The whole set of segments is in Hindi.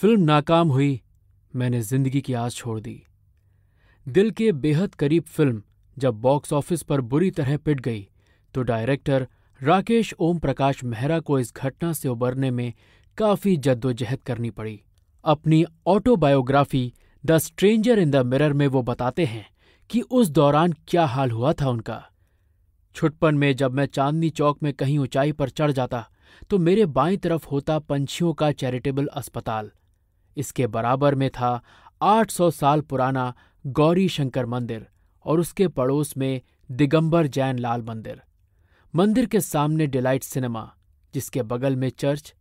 फिल्म नाकाम हुई, मैंने जिंदगी की आस छोड़ दी। दिल के बेहद करीब फिल्म जब बॉक्स ऑफिस पर बुरी तरह पिट गई तो डायरेक्टर राकेश ओम प्रकाश मेहरा को इस घटना से उबरने में काफी जद्दोजहद करनी पड़ी अपनी autobiography the stranger in the mirror में वो बताते हैं कि उस दौरान क्या हाल हुआ था उनका छुटपन में जब मैं चांदनी चौक में कहीं ऊंचाई पर चढ़ जाता तो मेरे बाईं तरफ होता पंछियों का चैरिटेबल अस्पताल इसके बराबर में था 800 साल पुराना गौरी शंकर मंदिर और उसके पड़ोस में दिगंबर जैन लाल मंदिर मंदिर के सामने डिलाइट सिनेमा जिसके बगल में चर्च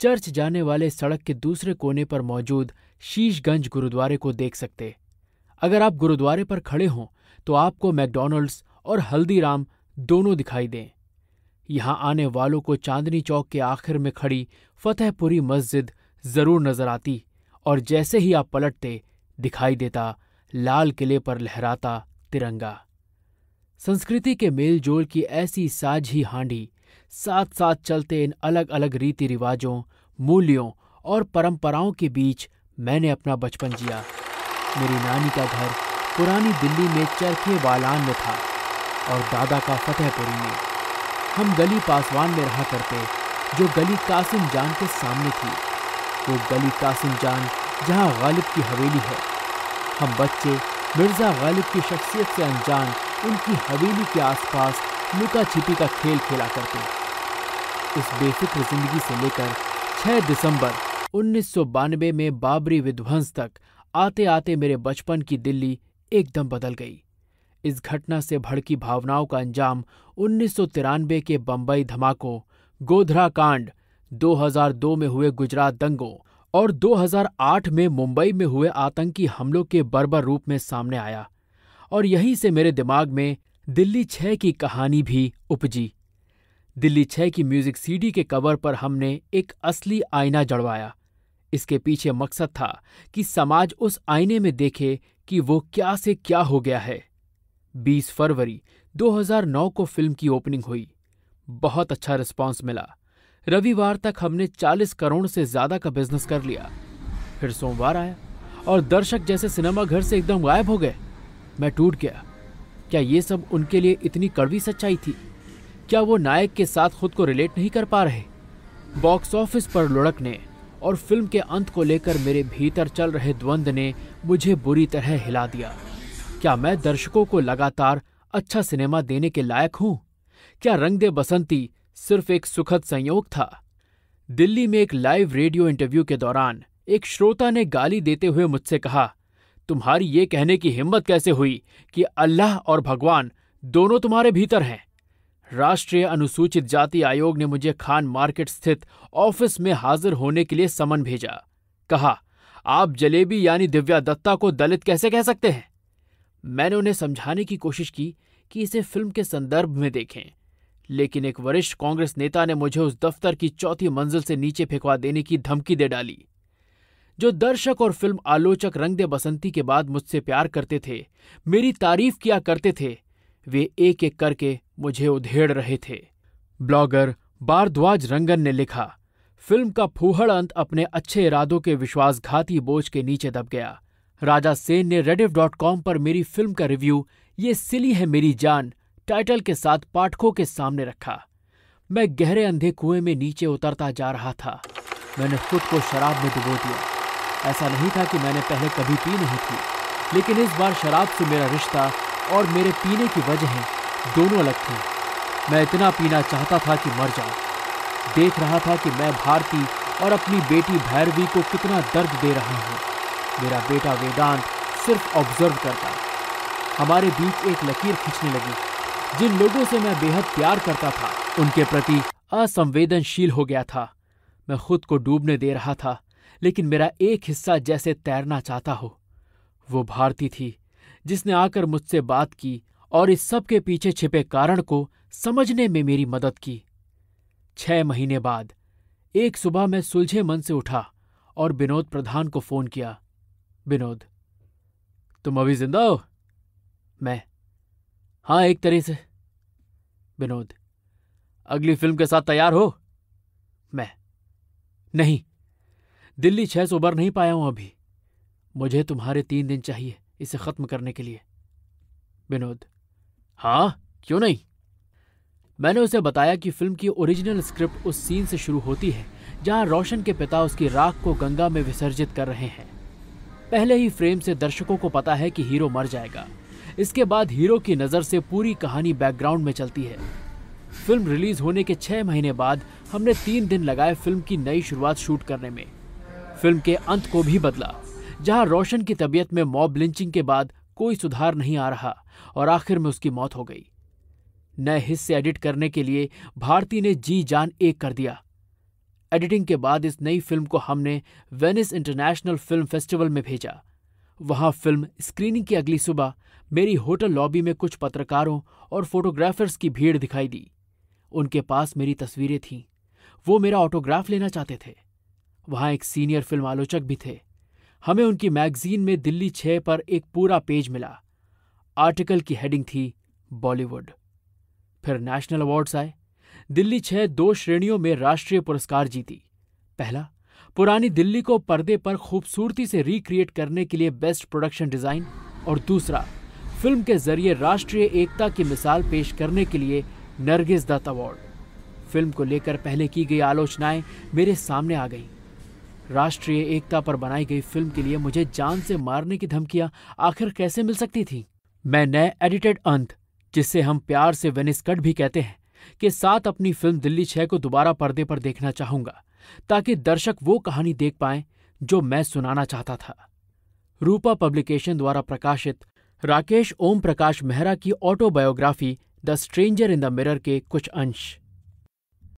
चर्च जाने वाले सड़क के दूसरे कोने पर मौजूद शीशगंज गुरुद्वारे को देख सकते अगर आप गुरुद्वारे पर खड़े हों तो आपको मैकडोनल्ड्स और हल्दीराम दोनों दिखाई दें यहां आने वालों को चांदनी चौक के आखिर में खड़ी फतेहपुरी मस्जिद जरूर नजर आती और जैसे ही आप पलटते दिखाई देता लाल किले पर लहराता तिरंगा संस्कृति के मेल जोल की ऐसी साझी हांडी साथ साथ चलते इन अलग अलग रीति रिवाजों मूल्यों और परंपराओं के बीच मैंने अपना बचपन जिया मेरी नानी का घर पुरानी दिल्ली में चरखे वालान में था और दादा का फतेहपुरी में हम गली पासवान में रहा करते जो गली कासिम जान के सामने थी वो गली कासिम जान जहाँ गालिब की हवेली है हम बच्चे मिर्ज़ा गालिब की शख्सियत से अनजान उनकी हवेली के आसपास लुका छिपी का खेल खेला करते इस बेफिक्र जिंदगी से लेकर 6 दिसंबर उन्नीस में बाबरी विध्वंस तक आते आते मेरे बचपन की दिल्ली एकदम बदल गई इस घटना से भड़की भावनाओं का अंजाम उन्नीस के बम्बई धमाकों गोधरा कांड 2002 में हुए गुजरात दंगों और 2008 में मुंबई में हुए आतंकी हमलों के बर्बर रूप में सामने आया और यहीं से मेरे दिमाग में दिल्ली छह की कहानी भी उपजी दिल्ली छह की म्यूजिक सीडी के कवर पर हमने एक असली आईना जड़वाया इसके पीछे मकसद था कि समाज उस आईने में देखे कि वो क्या से क्या हो गया है 20 फरवरी 2009 को फिल्म की ओपनिंग हुई बहुत अच्छा रिस्पॉन्स मिला रविवार तक हमने 40 करोड़ से ज्यादा का बिजनेस कर लिया फिर सोमवार आया और दर्शक जैसे सिनेमा घर से एकदम गायब हो गए मैं टूट गया क्या ये सब उनके लिए इतनी कड़वी सच्चाई थी क्या वो नायक के साथ खुद को रिलेट नहीं कर पा रहे बॉक्स ऑफिस पर लुढ़कने और फिल्म के अंत को लेकर मेरे भीतर चल रहे द्वंद्व ने मुझे बुरी तरह हिला दिया क्या मैं दर्शकों को लगातार अच्छा सिनेमा देने के लायक हूँ क्या रंग दे बसंती सिर्फ एक सुखद संयोग था दिल्ली में एक लाइव रेडियो इंटरव्यू के दौरान एक श्रोता ने गाली देते हुए मुझसे कहा तुम्हारी ये कहने की हिम्मत कैसे हुई कि अल्लाह और भगवान दोनों तुम्हारे भीतर हैं राष्ट्रीय अनुसूचित जाति आयोग ने मुझे खान मार्केट स्थित ऑफिस में हाजिर होने के लिए समन भेजा कहा आप जलेबी यानी दिव्या दत्ता को दलित कैसे कह सकते हैं मैंने उन्हें समझाने की कोशिश की कि इसे फिल्म के संदर्भ में देखें लेकिन एक वरिष्ठ कांग्रेस नेता ने मुझे उस दफ्तर की चौथी मंजिल से नीचे फेंकवा देने की धमकी दे डाली जो दर्शक और फिल्म आलोचक रंगदे बसंती के बाद मुझसे प्यार करते थे मेरी तारीफ किया करते थे वे एक एक करके मुझे उधेड़ रहे थे ब्लॉगर बारद्वाज रंगन ने लिखा फिल्म का फूहड़ अंत अपने अच्छे इरादों के विश्वासघाती बोझ के नीचे दब गया राजा सेन ने रेडिव डॉट कॉम पर मेरी फिल्म का रिव्यू ये सिली है मेरी जान टाइटल के साथ पाठकों के सामने रखा मैं गहरे अंधे कुएं में नीचे उतरता जा रहा था मैंने खुद को शराब में डुबो दिया ऐसा नहीं था कि मैंने पहले कभी पी नहीं थी लेकिन इस बार शराब से मेरा रिश्ता और मेरे पीने की वजह दोनों अलग थी मैं इतना पीना चाहता था कि मर जाऊं देख रहा था कि मैं भारती और अपनी बेटी भैरवी को कितना दर्द दे रहा हूँ मेरा बेटा वेदांत सिर्फ ऑब्जर्व करता हमारे बीच एक लकीर खींचने लगी जिन लोगों से मैं बेहद प्यार करता था उनके प्रति असंवेदनशील हो गया था मैं खुद को डूबने दे रहा था लेकिन मेरा एक हिस्सा जैसे तैरना चाहता हो वो भारती थी जिसने आकर मुझसे बात की और इस सब के पीछे छिपे कारण को समझने में मेरी मदद की छह महीने बाद एक सुबह मैं सुलझे मन से उठा और विनोद प्रधान को फोन किया विनोद तुम अभी जिंदा हो मैं हाँ एक तरह से विनोद अगली फिल्म के साथ तैयार हो मैं नहीं दिल्ली छह से उबर नहीं पाया हूं अभी मुझे तुम्हारे तीन दिन चाहिए इसे खत्म करने के लिए विनोद हाँ क्यों नहीं मैंने उसे बताया कि फिल्म की ओरिजिनल स्क्रिप्ट उस सीन से शुरू होती है जहां रोशन के पिता उसकी राख को गंगा में विसर्जित कर रहे हैं पहले ही फ्रेम से दर्शकों को पता है कि हीरो मर जाएगा इसके बाद हीरो की नज़र से पूरी कहानी बैकग्राउंड में चलती है फिल्म रिलीज होने के छह महीने बाद हमने तीन दिन लगाए फिल्म की नई शुरुआत शूट करने में फिल्म के अंत को भी बदला जहां रोशन की तबीयत में मॉब लिंचिंग के बाद कोई सुधार नहीं आ रहा और आखिर में उसकी मौत हो गई नए हिस्से एडिट करने के लिए भारती ने जी जान एक कर दिया एडिटिंग के बाद इस नई फिल्म को हमने वेनिस इंटरनेशनल फिल्म फेस्टिवल में भेजा वहां फिल्म स्क्रीनिंग की अगली सुबह मेरी होटल लॉबी में कुछ पत्रकारों और फोटोग्राफर्स की भीड़ दिखाई दी उनके पास मेरी तस्वीरें थीं वो मेरा ऑटोग्राफ लेना चाहते थे वहां एक सीनियर फिल्म आलोचक भी थे हमें उनकी मैगजीन में दिल्ली छः पर एक पूरा पेज मिला आर्टिकल की हेडिंग थी बॉलीवुड फिर नेशनल अवार्ड्स आए दिल्ली छः दो श्रेणियों में राष्ट्रीय पुरस्कार जीती पहला पुरानी दिल्ली को पर्दे पर खूबसूरती से रिक्रिएट करने के लिए बेस्ट प्रोडक्शन डिजाइन और दूसरा फिल्म के जरिए राष्ट्रीय एकता की मिसाल पेश करने के लिए नरगिस दत्त अवार्ड फिल्म को लेकर पहले की गई आलोचनाएं मेरे सामने आ गई राष्ट्रीय एकता पर बनाई गई फिल्म के लिए मुझे जान से मारने की धमकियां आखिर कैसे मिल सकती थी मैं नए एडिटेड अंत जिसे हम प्यार से वेनिस कट भी कहते हैं के साथ अपनी फिल्म दिल्ली छह को दोबारा पर्दे पर देखना चाहूंगा ताकि दर्शक वो कहानी देख पाए जो मैं सुनाना चाहता था रूपा पब्लिकेशन द्वारा प्रकाशित राकेश ओम प्रकाश मेहरा की autobiography the stranger in the mirror के कुछ अंश